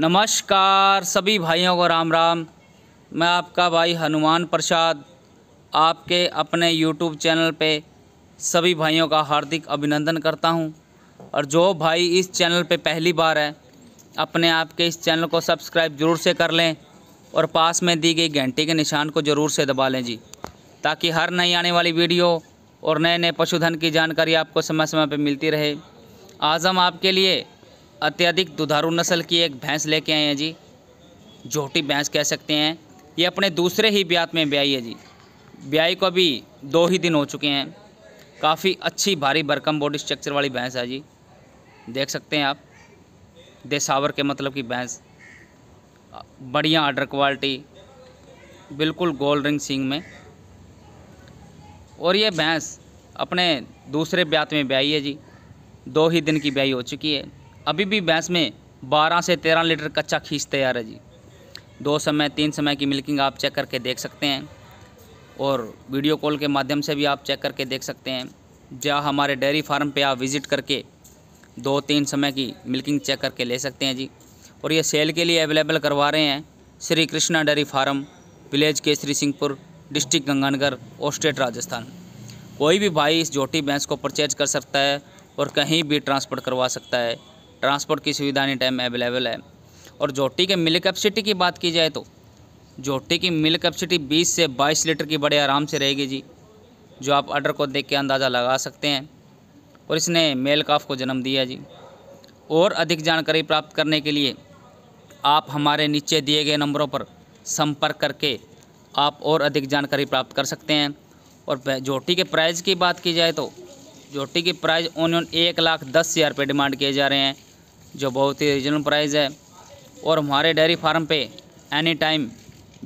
नमस्कार सभी भाइयों को राम राम मैं आपका भाई हनुमान प्रसाद आपके अपने यूट्यूब चैनल पे सभी भाइयों का हार्दिक अभिनंदन करता हूं और जो भाई इस चैनल पे पहली बार है अपने आप के इस चैनल को सब्सक्राइब ज़रूर से कर लें और पास में दी गई घंटी के निशान को ज़रूर से दबा लें जी ताकि हर नई आने वाली वीडियो और नए नए पशुधन की जानकारी आपको समय समय पर मिलती रहे आज हम आपके लिए अत्यधिक दुधारू नस्ल की एक भैंस लेके आए हैं जी झोटी भैंस कह सकते हैं ये अपने दूसरे ही ब्यात में ब्याई है जी ब्याई को अभी दो ही दिन हो चुके हैं काफ़ी अच्छी भारी भरकम बॉडी स्ट्रक्चर वाली भैंस है जी देख सकते हैं आप देसावर के मतलब की भैंस बढ़िया आर्डर क्वालिटी बिल्कुल गोल रिंग सिंग में और ये भैंस अपने दूसरे ब्यात में ब्याई है जी दो ही दिन की ब्याई हो चुकी है अभी भी भैंस में 12 से 13 लीटर कच्चा खींच तैयार है जी दो समय तीन समय की मिल्किंग आप चेक करके देख सकते हैं और वीडियो कॉल के माध्यम से भी आप चेक करके देख सकते हैं जहाँ हमारे डेयरी फार्म पे आप विज़िट करके दो तीन समय की मिल्किंग चेक करके ले सकते हैं जी और ये सेल के लिए अवेलेबल करवा रहे हैं Shri Krishna dairy farm village Kesari Singhpur district Ganganagar और स्टेट राजस्थान कोई भी भाई इस जोटी भैंस को परचेज कर सकता है और कहीं भी ट्रांसपोर्ट करवा सकता है ट्रांसपोर्ट की सुविधा एनी टाइम अवेलेबल है और जोटी के मिल कैपेसिटी की बात की जाए तो जोटी की मिल कैपेसिटी 20 से 22 लीटर की बड़े आराम से रहेगी जी जो आप ऑर्डर को देख के अंदाज़ा लगा सकते हैं और इसने मेल काफ को जन्म दिया जी और अधिक जानकारी प्राप्त करने के लिए आप हमारे नीचे दिए गए नंबरों पर संपर्क करके आप और अधिक जानकारी प्राप्त कर सकते हैं और जोटी के प्राइज़ की बात की जाए तो जोटी की प्राइज़ ऑनियन एक लाख दस हज़ार रुपये डिमांड किए जा रहे हैं जो बहुत ही रीजनल प्राइस है और हमारे डेयरी फार्म पे एनी टाइम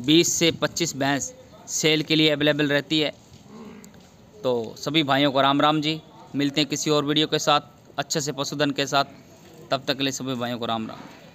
20 से 25 भैंस सेल के लिए अवेलेबल रहती है तो सभी भाइयों को राम राम जी मिलते हैं किसी और वीडियो के साथ अच्छे से पशुधन के साथ तब तक के लिए सभी भाइयों को राम राम